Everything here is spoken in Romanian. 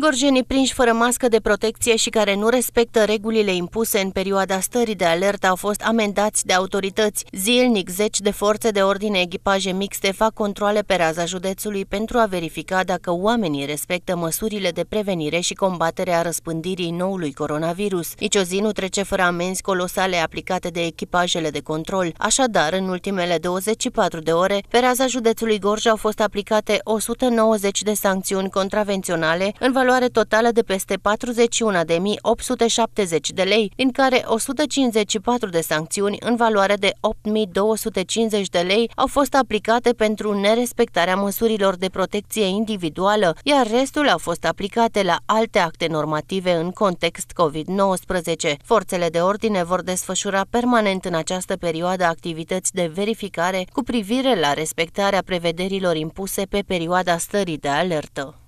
Gorjenii prinși fără mască de protecție și care nu respectă regulile impuse în perioada stării de alertă au fost amendați de autorități. Zilnic, zeci de forțe de ordine echipaje mixte fac controle pe raza județului pentru a verifica dacă oamenii respectă măsurile de prevenire și combatere a răspândirii noului coronavirus. Nici o zi nu trece fără amenzi colosale aplicate de echipajele de control. Așadar, în ultimele 24 de ore, pe raza județului Gorj au fost aplicate 190 de sancțiuni contravenționale în valoare valoare totală de peste 41.870 de lei, din care 154 de sancțiuni în valoare de 8.250 de lei au fost aplicate pentru nerespectarea măsurilor de protecție individuală, iar restul au fost aplicate la alte acte normative în context COVID-19. Forțele de ordine vor desfășura permanent în această perioadă activități de verificare cu privire la respectarea prevederilor impuse pe perioada stării de alertă.